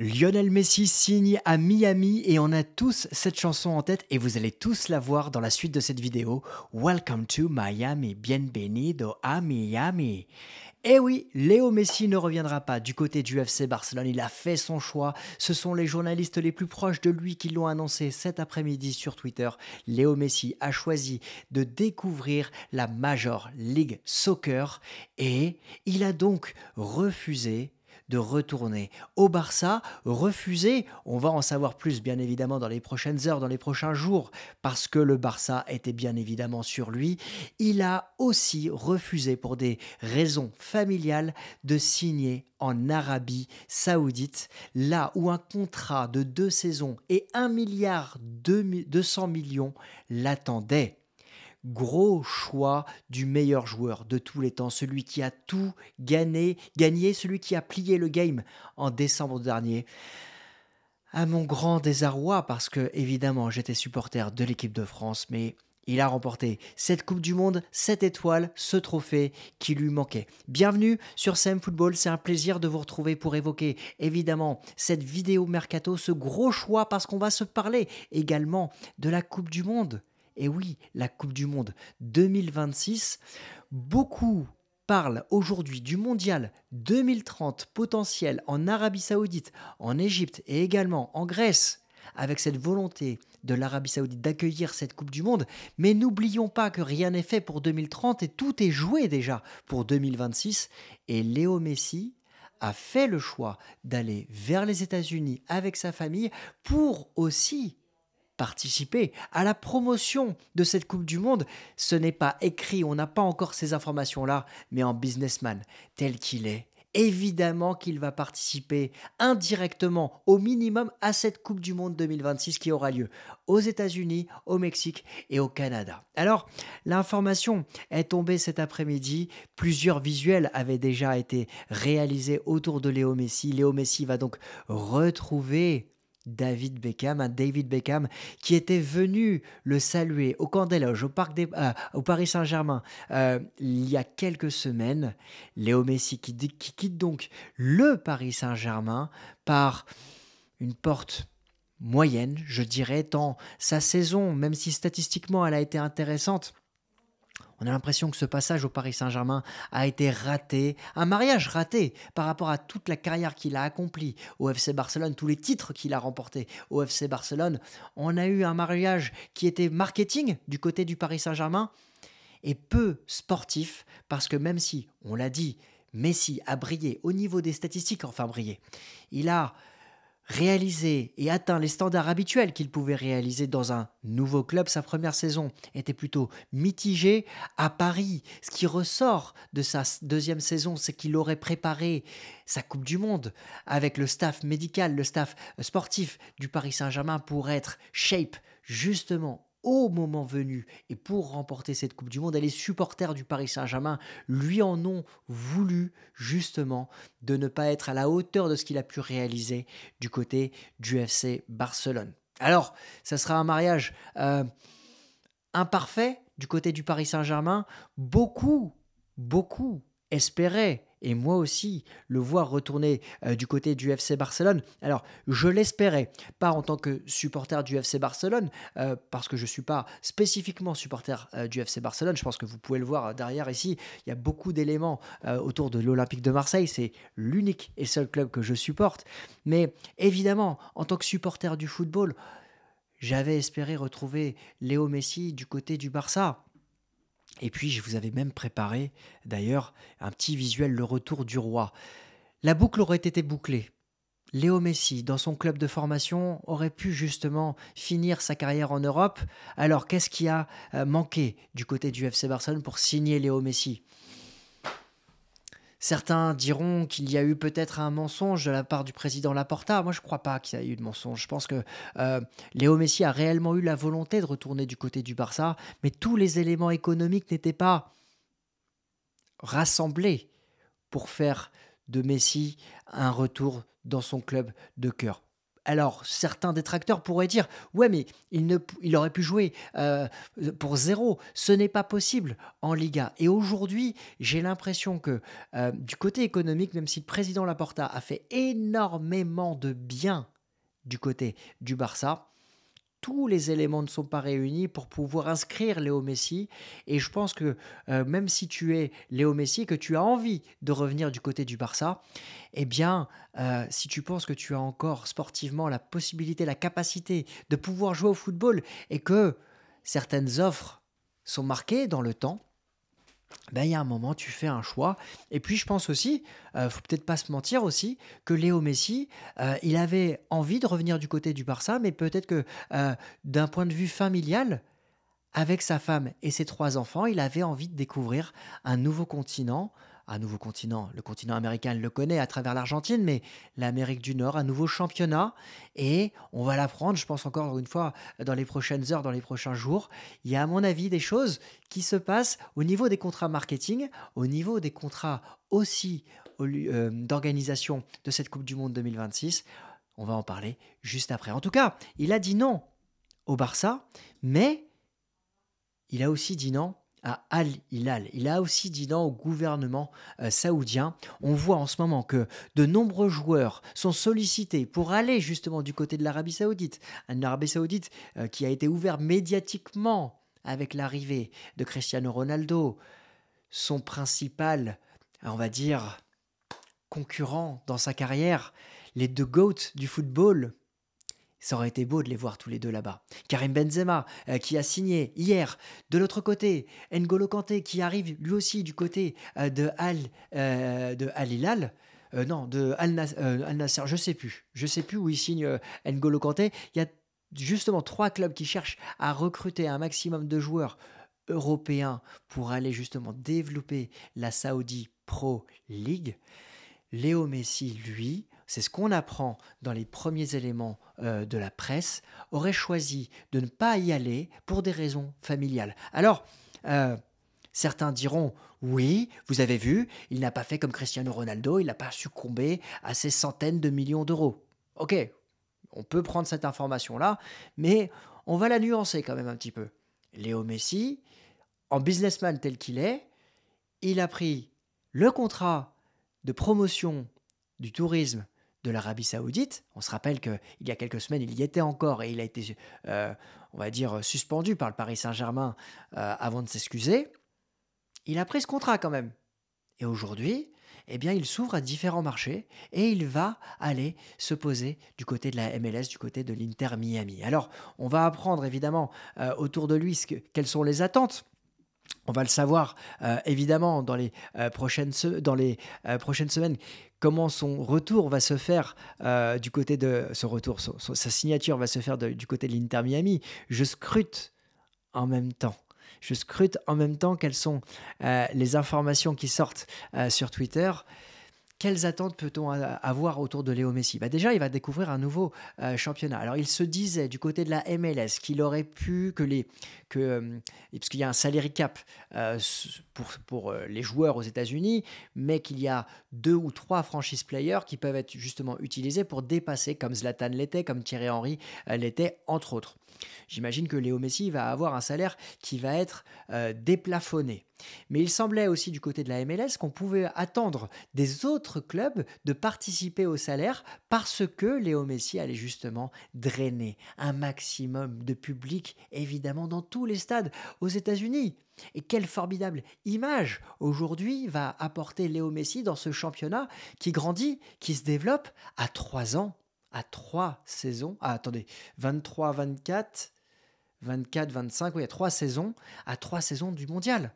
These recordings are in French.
Lionel Messi signe à Miami et on a tous cette chanson en tête et vous allez tous la voir dans la suite de cette vidéo. Welcome to Miami, bienvenido a Miami. Eh oui, Léo Messi ne reviendra pas du côté du FC Barcelone, il a fait son choix. Ce sont les journalistes les plus proches de lui qui l'ont annoncé cet après-midi sur Twitter. Léo Messi a choisi de découvrir la Major League Soccer et il a donc refusé de retourner. Au Barça, refusé, on va en savoir plus bien évidemment dans les prochaines heures, dans les prochains jours, parce que le Barça était bien évidemment sur lui. Il a aussi refusé pour des raisons familiales de signer en Arabie saoudite, là où un contrat de deux saisons et 1 milliard 200 millions l'attendait gros choix du meilleur joueur de tous les temps, celui qui a tout gagné, gagné celui qui a plié le game en décembre dernier. À mon grand désarroi, parce que évidemment j'étais supporter de l'équipe de France, mais il a remporté cette Coupe du Monde, cette étoile, ce trophée qui lui manquait. Bienvenue sur CM Football, c'est un plaisir de vous retrouver pour évoquer évidemment cette vidéo mercato, ce gros choix parce qu'on va se parler également de la Coupe du Monde et oui, la Coupe du Monde 2026. Beaucoup parlent aujourd'hui du Mondial 2030 potentiel en Arabie Saoudite, en Égypte et également en Grèce, avec cette volonté de l'Arabie Saoudite d'accueillir cette Coupe du Monde. Mais n'oublions pas que rien n'est fait pour 2030 et tout est joué déjà pour 2026. Et Léo Messi a fait le choix d'aller vers les États-Unis avec sa famille pour aussi participer à la promotion de cette Coupe du Monde. Ce n'est pas écrit, on n'a pas encore ces informations-là, mais en businessman tel qu'il est, évidemment qu'il va participer indirectement au minimum à cette Coupe du Monde 2026 qui aura lieu aux États-Unis, au Mexique et au Canada. Alors, l'information est tombée cet après-midi. Plusieurs visuels avaient déjà été réalisés autour de Léo Messi. Léo Messi va donc retrouver David Beckham, un David Beckham qui était venu le saluer au camp des loges, au, parc euh, au Paris Saint-Germain, euh, il y a quelques semaines. Léo Messi qui, quitte donc le Paris Saint-Germain par une porte moyenne, je dirais, tant sa saison, même si statistiquement elle a été intéressante, on a l'impression que ce passage au Paris Saint-Germain a été raté, un mariage raté par rapport à toute la carrière qu'il a accomplie au FC Barcelone, tous les titres qu'il a remportés au FC Barcelone. On a eu un mariage qui était marketing du côté du Paris Saint-Germain et peu sportif parce que même si, on l'a dit, Messi a brillé au niveau des statistiques, enfin brillé, il a réalisé et atteint les standards habituels qu'il pouvait réaliser dans un nouveau club, sa première saison était plutôt mitigée à Paris. Ce qui ressort de sa deuxième saison, c'est qu'il aurait préparé sa Coupe du Monde avec le staff médical, le staff euh, sportif du Paris Saint-Germain pour être shape justement au moment venu. Et pour remporter cette Coupe du Monde, les les supporters du Paris Saint-Germain. Lui en ont voulu justement de ne pas être à la hauteur de ce qu'il a pu réaliser du côté du FC Barcelone. Alors, ça sera un mariage euh, imparfait du côté du Paris Saint-Germain. Beaucoup, beaucoup espéraient et moi aussi le voir retourner euh, du côté du FC Barcelone. Alors, je l'espérais, pas en tant que supporter du FC Barcelone, euh, parce que je ne suis pas spécifiquement supporter euh, du FC Barcelone. Je pense que vous pouvez le voir derrière ici, il y a beaucoup d'éléments autour de l'Olympique de Marseille. C'est l'unique et seul club que je supporte. Mais évidemment, en tant que supporter du football, j'avais espéré retrouver Léo Messi du côté du Barça. Et puis, je vous avais même préparé, d'ailleurs, un petit visuel, le retour du roi. La boucle aurait été bouclée. Léo Messi, dans son club de formation, aurait pu justement finir sa carrière en Europe. Alors, qu'est-ce qui a euh, manqué du côté du FC Barcelone pour signer Léo Messi Certains diront qu'il y a eu peut-être un mensonge de la part du président Laporta. Moi, je ne crois pas qu'il y a eu de mensonge. Je pense que euh, Léo Messi a réellement eu la volonté de retourner du côté du Barça, mais tous les éléments économiques n'étaient pas rassemblés pour faire de Messi un retour dans son club de cœur. Alors, certains détracteurs pourraient dire Ouais, mais il, aurait pu jouer euh, pour zéro. Ce n'est pas possible en Liga. Et aujourd'hui, j'ai l'impression que euh, du côté économique, même si le président Laporta a fait énormément de bien du côté du Barça, tous les éléments ne sont pas réunis pour pouvoir inscrire Léo Messi. Et je pense que euh, même si tu es Léo Messi, que tu as envie de revenir du côté du Barça, eh bien, euh, si tu penses que tu as encore sportivement la possibilité, la capacité de pouvoir jouer au football et que certaines offres sont marquées dans le temps, ben, il y a un moment, tu fais un choix. Et puis, je pense aussi, ne euh, faut peut-être pas se mentir aussi, que Léo Messi, euh, il avait envie de revenir du côté du Barça, mais peut-être que euh, d'un point de vue familial, avec sa femme et ses trois enfants, il avait envie de découvrir un nouveau continent, un nouveau continent. Le continent américain le connaît à travers l'Argentine, mais l'Amérique du Nord, un nouveau championnat. Et on va l'apprendre, je pense encore une fois, dans les prochaines heures, dans les prochains jours. Il y a à mon avis des choses qui se passent au niveau des contrats marketing, au niveau des contrats aussi euh, d'organisation de cette Coupe du Monde 2026. On va en parler juste après. En tout cas, il a dit non au Barça, mais il a aussi dit non à Al-Hilal. Il a aussi dit dans au gouvernement euh, saoudien. On voit en ce moment que de nombreux joueurs sont sollicités pour aller justement du côté de l'Arabie saoudite. un Arabie saoudite euh, qui a été ouvert médiatiquement avec l'arrivée de Cristiano Ronaldo. Son principal, on va dire, concurrent dans sa carrière, les deux GOATs du football, ça aurait été beau de les voir tous les deux là-bas. Karim Benzema, euh, qui a signé hier. De l'autre côté, N'Golo Kanté, qui arrive lui aussi du côté euh, de Al, euh, de Al Hilal. non, de Al, Nasser, je sais plus. Je sais plus où il signe N'Golo Kanté. Il y a justement trois clubs qui cherchent à recruter un maximum de joueurs européens pour aller justement développer la Saudi Pro League. Léo Messi, lui, c'est ce qu'on apprend dans les premiers éléments euh, de la presse, aurait choisi de ne pas y aller pour des raisons familiales. Alors, euh, certains diront, oui, vous avez vu, il n'a pas fait comme Cristiano Ronaldo, il n'a pas succombé à ces centaines de millions d'euros. Ok, on peut prendre cette information-là, mais on va la nuancer quand même un petit peu. Léo Messi, en businessman tel qu'il est, il a pris le contrat de promotion du tourisme de l'Arabie saoudite. On se rappelle qu'il y a quelques semaines, il y était encore et il a été, euh, on va dire, suspendu par le Paris Saint-Germain euh, avant de s'excuser. Il a pris ce contrat quand même. Et aujourd'hui, eh bien, il s'ouvre à différents marchés et il va aller se poser du côté de la MLS, du côté de l'Inter Miami. Alors, on va apprendre évidemment euh, autour de lui quelles sont les attentes. On va le savoir évidemment dans les prochaines semaines comment son retour va se faire euh, du côté de son retour, sa signature va se faire du côté de l'Inter Miami. Je scrute en même temps. Je scrute en même temps quelles sont euh, les informations qui sortent euh, sur Twitter. Quelles attentes peut-on avoir autour de Léo Messi bah Déjà, il va découvrir un nouveau euh, championnat. Alors, il se disait du côté de la MLS qu'il aurait pu que les. Que, euh, y a un salary cap euh, pour, pour les joueurs aux États-Unis, mais qu'il y a deux ou trois franchise players qui peuvent être justement utilisés pour dépasser, comme Zlatan l'était, comme Thierry Henry l'était, entre autres. J'imagine que Léo Messi va avoir un salaire qui va être euh, déplafonné. Mais il semblait aussi du côté de la MLS qu'on pouvait attendre des autres clubs de participer au salaire parce que Léo Messi allait justement drainer un maximum de public, évidemment, dans tous les stades aux États-Unis. Et quelle formidable image aujourd'hui va apporter Léo Messi dans ce championnat qui grandit, qui se développe à trois ans à trois saisons. Ah, attendez, 23, 24, 24, 25, oui, à trois saisons, à trois saisons du mondial.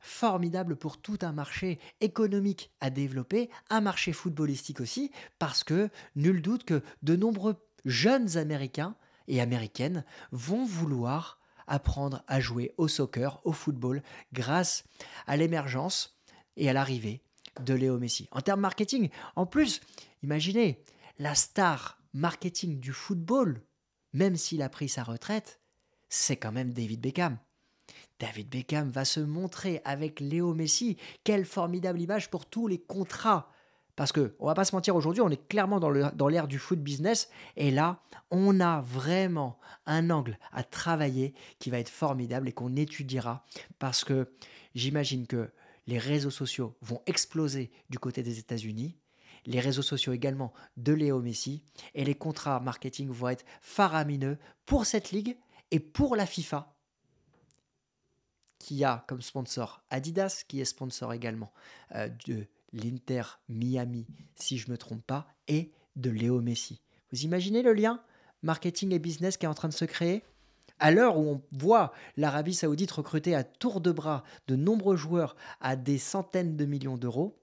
Formidable pour tout un marché économique à développer, un marché footballistique aussi, parce que nul doute que de nombreux jeunes Américains et Américaines vont vouloir apprendre à jouer au soccer, au football, grâce à l'émergence et à l'arrivée de Léo Messi. En termes marketing, en plus, imaginez, la star marketing du football, même s'il a pris sa retraite, c'est quand même David Beckham. David Beckham va se montrer avec Léo Messi. Quelle formidable image pour tous les contrats. Parce que, on va pas se mentir, aujourd'hui, on est clairement dans l'ère du foot business. Et là, on a vraiment un angle à travailler qui va être formidable et qu'on étudiera. Parce que j'imagine que les réseaux sociaux vont exploser du côté des États-Unis les réseaux sociaux également de Léo Messi, et les contrats marketing vont être faramineux pour cette ligue et pour la FIFA, qui a comme sponsor Adidas, qui est sponsor également euh, de l'Inter Miami, si je ne me trompe pas, et de Léo Messi. Vous imaginez le lien marketing et business qui est en train de se créer à l'heure où on voit l'Arabie saoudite recruter à tour de bras de nombreux joueurs à des centaines de millions d'euros,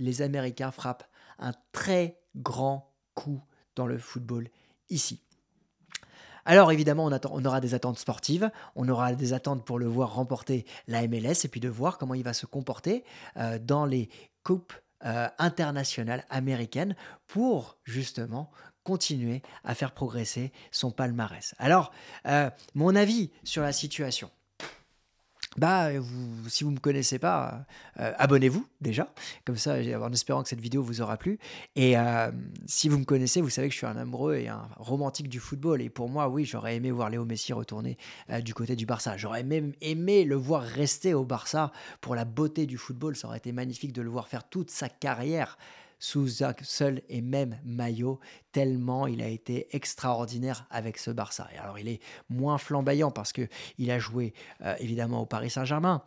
les Américains frappent un très grand coup dans le football ici. Alors évidemment, on, aura des attentes sportives, on aura des attentes pour le voir remporter la MLS et puis de voir comment il va se comporter euh, dans les coupes euh, internationales américaines pour justement continuer à faire progresser son palmarès. Alors, euh, mon avis sur la situation bah, si vous ne me connaissez pas, euh, abonnez-vous déjà. Comme ça, en espérant que cette vidéo vous aura plu. Et euh, si vous me connaissez, vous savez que je suis un amoureux et un romantique du football. Et pour moi, oui, j'aurais aimé voir Léo Messi retourner euh, du côté du Barça. J'aurais même aimé le voir rester au Barça pour la beauté du football. Ça aurait été magnifique de le voir faire toute sa carrière sous un seul et même maillot, tellement il a été extraordinaire avec ce Barça. Et alors il est moins flamboyant parce que il a joué euh, évidemment au Paris Saint-Germain.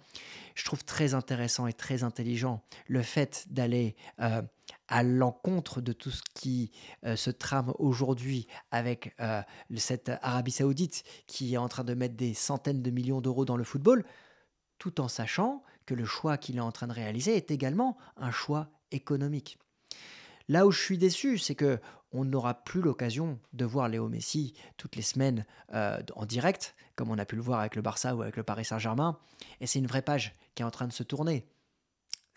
Je trouve très intéressant et très intelligent le fait d'aller euh, à l'encontre de tout ce qui euh, se trame aujourd'hui avec cette Arabie Saoudite qui est en train de mettre des centaines de millions d'euros dans le football, tout en sachant que le choix qu'il est en train de réaliser est également un choix économique. Là où je suis déçu, c'est que on n'aura plus l'occasion de voir Léo Messi toutes les semaines euh, en direct, comme on a pu le voir avec le Barça ou avec le Paris Saint-Germain. Et c'est une vraie page qui est en train de se tourner.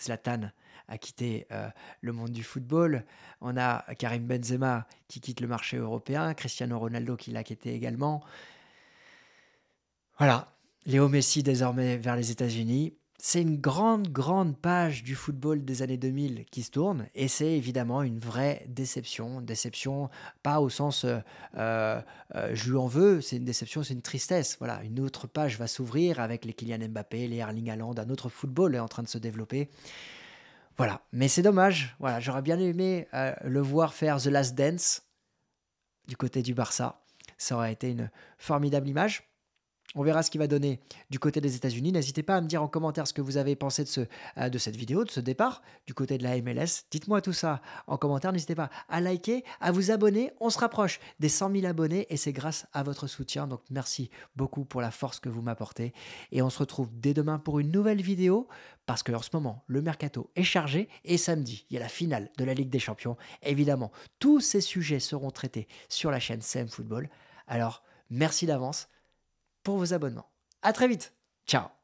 Zlatan a quitté euh, le monde du football. On a Karim Benzema qui quitte le marché européen, Cristiano Ronaldo qui l'a quitté également. Voilà, Léo Messi désormais vers les États-Unis c'est une grande, grande page du football des années 2000 qui se tourne, et c'est évidemment une vraie déception. Déception, pas au sens euh, euh, euh, je lui en veux, c'est une déception, c'est une tristesse. Voilà, une autre page va s'ouvrir avec les Kylian Mbappé, les Erling Haaland, un autre football est en train de se développer. Voilà, mais c'est dommage. Voilà, j'aurais bien aimé le voir faire The Last Dance du côté du Barça. Ça aurait été une formidable image. On verra ce qu'il va donner du côté des États-Unis. N'hésitez pas à me dire en commentaire ce que vous avez pensé de, ce, euh, de cette vidéo, de ce départ du côté de la MLS. Dites-moi tout ça en commentaire. N'hésitez pas à liker, à vous abonner. On se rapproche des 100 000 abonnés et c'est grâce à votre soutien. Donc merci beaucoup pour la force que vous m'apportez. Et on se retrouve dès demain pour une nouvelle vidéo parce que en ce moment, le mercato est chargé et samedi, il y a la finale de la Ligue des Champions. Évidemment, tous ces sujets seront traités sur la chaîne CM Football. Alors merci d'avance pour vos abonnements. À très vite. Ciao.